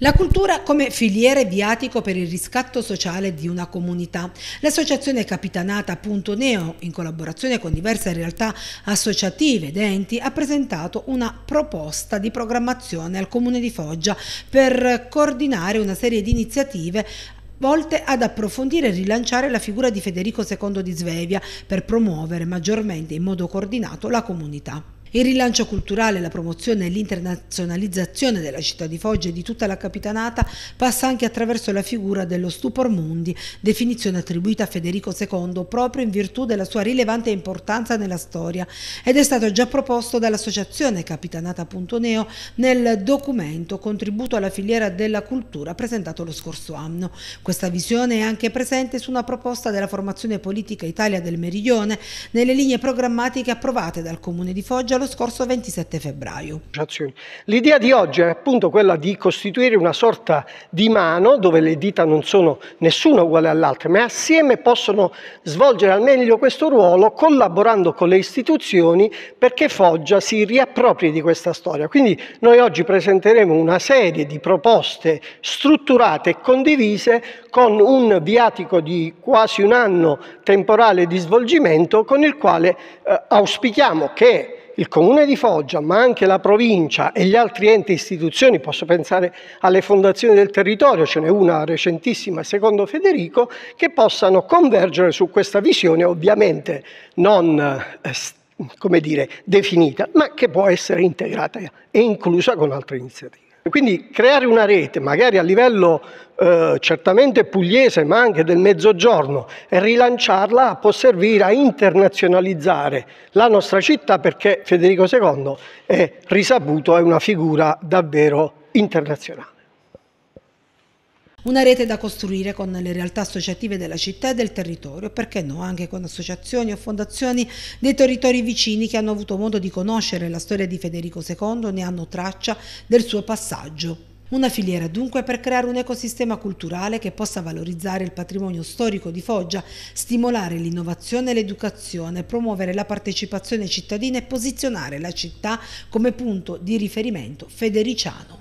La cultura come filiere viatico per il riscatto sociale di una comunità. L'associazione Capitanata.neo, in collaborazione con diverse realtà associative ed enti, ha presentato una proposta di programmazione al Comune di Foggia per coordinare una serie di iniziative volte ad approfondire e rilanciare la figura di Federico II di Svevia per promuovere maggiormente in modo coordinato la comunità. Il rilancio culturale, la promozione e l'internazionalizzazione della città di Foggia e di tutta la capitanata passa anche attraverso la figura dello Stupor Mundi, definizione attribuita a Federico II proprio in virtù della sua rilevante importanza nella storia ed è stato già proposto dall'associazione capitanata.neo nel documento Contributo alla filiera della cultura presentato lo scorso anno. Questa visione è anche presente su una proposta della formazione politica Italia del Meridione nelle linee programmatiche approvate dal Comune di Foggia lo lo scorso 27 febbraio. L'idea di oggi è appunto quella di costituire una sorta di mano dove le dita non sono nessuna uguale all'altra, ma assieme possono svolgere al meglio questo ruolo collaborando con le istituzioni perché Foggia si riappropri di questa storia. Quindi noi oggi presenteremo una serie di proposte strutturate e condivise con un viatico di quasi un anno temporale di svolgimento con il quale eh, auspichiamo che il comune di Foggia, ma anche la provincia e gli altri enti e istituzioni, posso pensare alle fondazioni del territorio, ce n'è una recentissima secondo Federico, che possano convergere su questa visione ovviamente non eh, come dire, definita, ma che può essere integrata e inclusa con altre iniziative. E quindi creare una rete, magari a livello eh, certamente pugliese, ma anche del mezzogiorno, e rilanciarla può servire a internazionalizzare la nostra città perché Federico II è risaputo, è una figura davvero internazionale. Una rete da costruire con le realtà associative della città e del territorio, perché no, anche con associazioni o fondazioni dei territori vicini che hanno avuto modo di conoscere la storia di Federico II, ne hanno traccia del suo passaggio. Una filiera dunque per creare un ecosistema culturale che possa valorizzare il patrimonio storico di Foggia, stimolare l'innovazione e l'educazione, promuovere la partecipazione cittadina e posizionare la città come punto di riferimento federiciano.